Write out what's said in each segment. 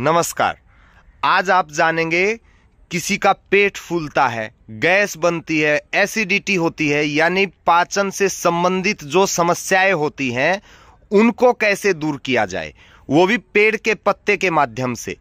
नमस्कार आज आप जानेंगे किसी का पेट फूलता है गैस बनती है एसिडिटी होती है यानी पाचन से संबंधित जो समस्याएं होती हैं उनको कैसे दूर किया जाए वो भी पेड़ के पत्ते के माध्यम से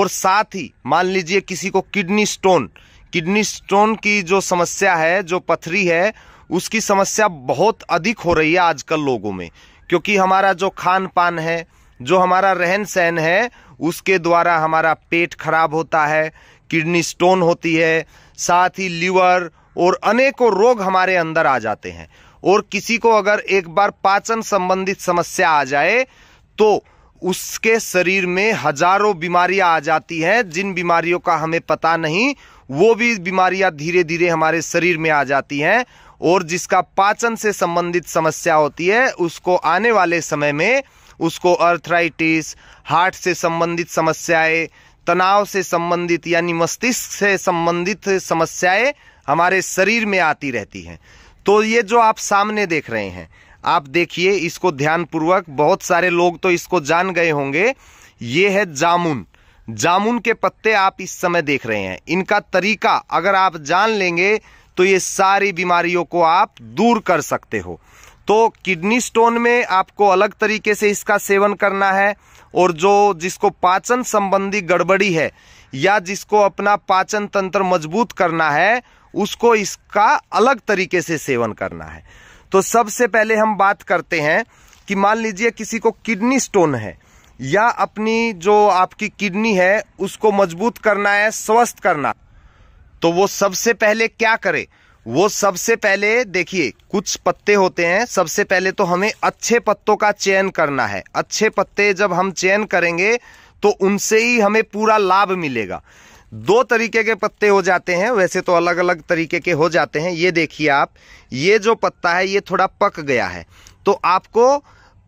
और साथ ही मान लीजिए किसी को किडनी स्टोन किडनी स्टोन की जो समस्या है जो पथरी है उसकी समस्या बहुत अधिक हो रही है आजकल लोगों में क्योंकि हमारा जो खान पान है जो हमारा रहन सहन है उसके द्वारा हमारा पेट खराब होता है किडनी स्टोन होती है साथ ही लीवर और अनेकों रोग हमारे अंदर आ जाते हैं और किसी को अगर एक बार पाचन संबंधित समस्या आ जाए तो उसके शरीर में हजारों बीमारियां आ जाती हैं जिन बीमारियों का हमें पता नहीं वो भी बीमारियां धीरे धीरे हमारे शरीर में आ जाती हैं और जिसका पाचन से संबंधित समस्या होती है उसको आने वाले समय में उसको अर्थराइटिस हार्ट से संबंधित समस्याएं तनाव से संबंधित यानी मस्तिष्क से संबंधित समस्याएं हमारे शरीर में आती रहती हैं तो ये जो आप सामने देख रहे हैं आप देखिए इसको ध्यानपूर्वक बहुत सारे लोग तो इसको जान गए होंगे ये है जामुन जामुन के पत्ते आप इस समय देख रहे हैं इनका तरीका अगर आप जान लेंगे तो ये सारी बीमारियों को आप दूर कर सकते हो तो किडनी स्टोन में आपको अलग तरीके से इसका सेवन करना है और जो जिसको पाचन संबंधी गड़बड़ी है या जिसको अपना पाचन तंत्र मजबूत करना है उसको इसका अलग तरीके से सेवन करना है तो सबसे पहले हम बात करते हैं कि मान लीजिए किसी को किडनी स्टोन है या अपनी जो आपकी किडनी है उसको मजबूत करना है स्वस्थ करना तो वो सबसे पहले क्या करे वो सबसे पहले देखिए कुछ पत्ते होते हैं सबसे पहले तो हमें अच्छे पत्तों का चयन करना है अच्छे पत्ते जब हम चयन करेंगे तो उनसे ही हमें पूरा लाभ मिलेगा दो तरीके के पत्ते हो जाते हैं वैसे तो अलग अलग तरीके के हो जाते हैं ये देखिए आप ये जो पत्ता है ये थोड़ा पक गया है तो आपको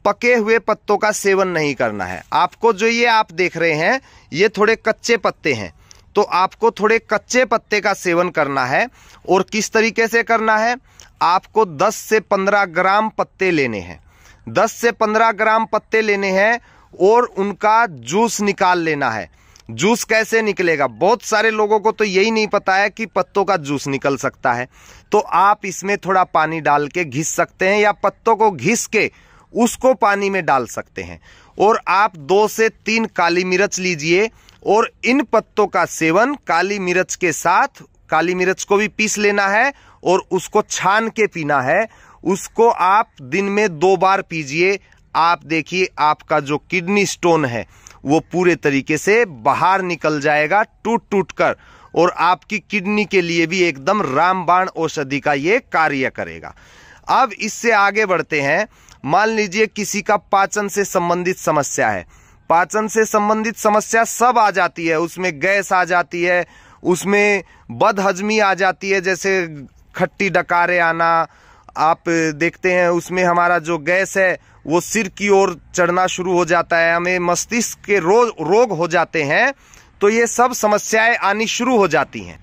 पके हुए पत्तों का सेवन नहीं करना है आपको जो ये आप देख रहे हैं ये थोड़े कच्चे पत्ते हैं तो आपको थोड़े कच्चे पत्ते का सेवन करना है और किस तरीके से करना है आपको 10 से 15 ग्राम पत्ते लेने हैं 10 से 15 ग्राम पत्ते लेने हैं और उनका जूस निकाल लेना है जूस कैसे निकलेगा बहुत सारे लोगों को तो यही नहीं पता है कि पत्तों का जूस निकल सकता है तो आप इसमें थोड़ा पानी डाल के घिस सकते हैं या पत्तों को घिस के उसको पानी में डाल सकते हैं और आप दो से तीन काली मिर्च लीजिए और इन पत्तों का सेवन काली मिर्च के साथ काली मिर्च को भी पीस लेना है और उसको छान के पीना है उसको आप दिन में दो बार पीजिए आप देखिए आपका जो किडनी स्टोन है वो पूरे तरीके से बाहर निकल जाएगा टूट टूट कर और आपकी किडनी के लिए भी एकदम रामबाण औषधि का ये कार्य करेगा अब इससे आगे बढ़ते हैं मान लीजिए किसी का पाचन से संबंधित समस्या है पाचन से संबंधित समस्या सब आ जाती है उसमें गैस आ जाती है उसमें बदहजमी आ जाती है जैसे खट्टी डकारे आना आप देखते हैं उसमें हमारा जो गैस है वो सिर की ओर चढ़ना शुरू हो जाता है हमें मस्तिष्क के रोग रोग हो जाते हैं तो ये सब समस्याएं आनी शुरू हो जाती हैं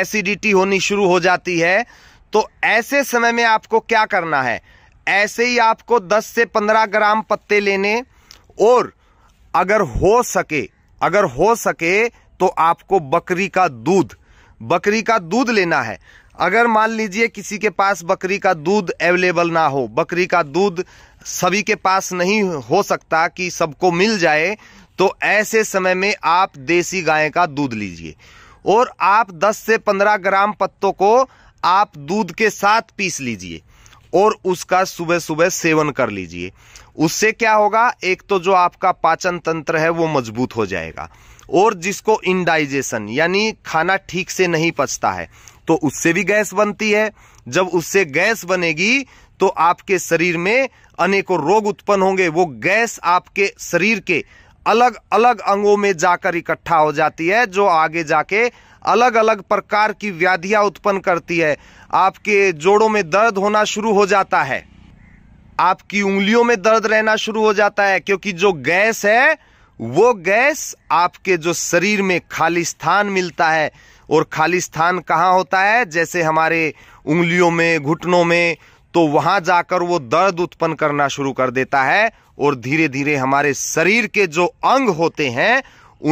एसिडिटी होनी शुरू हो जाती है तो ऐसे समय में आपको क्या करना है ऐसे ही आपको 10 से 15 ग्राम पत्ते लेने और अगर हो सके अगर हो सके तो आपको बकरी का दूध बकरी का दूध लेना है अगर मान लीजिए किसी के पास बकरी का दूध अवेलेबल ना हो बकरी का दूध सभी के पास नहीं हो सकता कि सबको मिल जाए तो ऐसे समय में आप देसी गाय का दूध लीजिए और आप 10 से 15 ग्राम पत्तों को आप दूध के साथ पीस लीजिए और उसका सुबह सुबह सेवन कर लीजिए उससे क्या होगा एक तो जो आपका पाचन तंत्र है वो मजबूत हो जाएगा और जिसको इनडाइजेशन यानी खाना ठीक से नहीं पचता है तो उससे भी गैस बनती है जब उससे गैस बनेगी तो आपके शरीर में अनेकों रोग उत्पन्न होंगे वो गैस आपके शरीर के अलग अलग अंगों में जाकर इकट्ठा हो जाती है जो आगे जाके अलग अलग प्रकार की व्याधियां उत्पन्न करती है आपके जोड़ों में दर्द होना शुरू हो जाता है आपकी उंगलियों में दर्द रहना शुरू हो जाता है क्योंकि जो गैस है वो गैस आपके जो शरीर में खाली स्थान मिलता है और खाली स्थान कहाँ होता है जैसे हमारे उंगलियों में घुटनों में तो वहां जाकर वो दर्द उत्पन्न करना शुरू कर देता है और धीरे धीरे हमारे शरीर के जो अंग होते हैं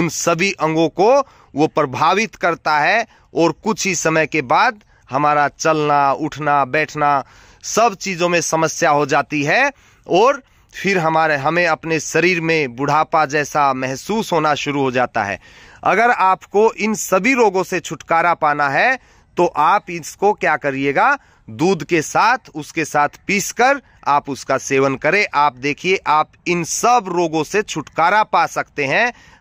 उन सभी अंगों को वो प्रभावित करता है और कुछ ही समय के बाद हमारा चलना उठना बैठना सब चीज़ों में समस्या हो जाती है और फिर हमारे हमें अपने शरीर में बुढ़ापा जैसा महसूस होना शुरू हो जाता है अगर आपको इन सभी रोगों से छुटकारा पाना है तो आप इसको क्या करिएगा दूध के साथ उसके साथ पीसकर आप उसका सेवन करें आप देखिए आप इन सब रोगों से छुटकारा पा सकते हैं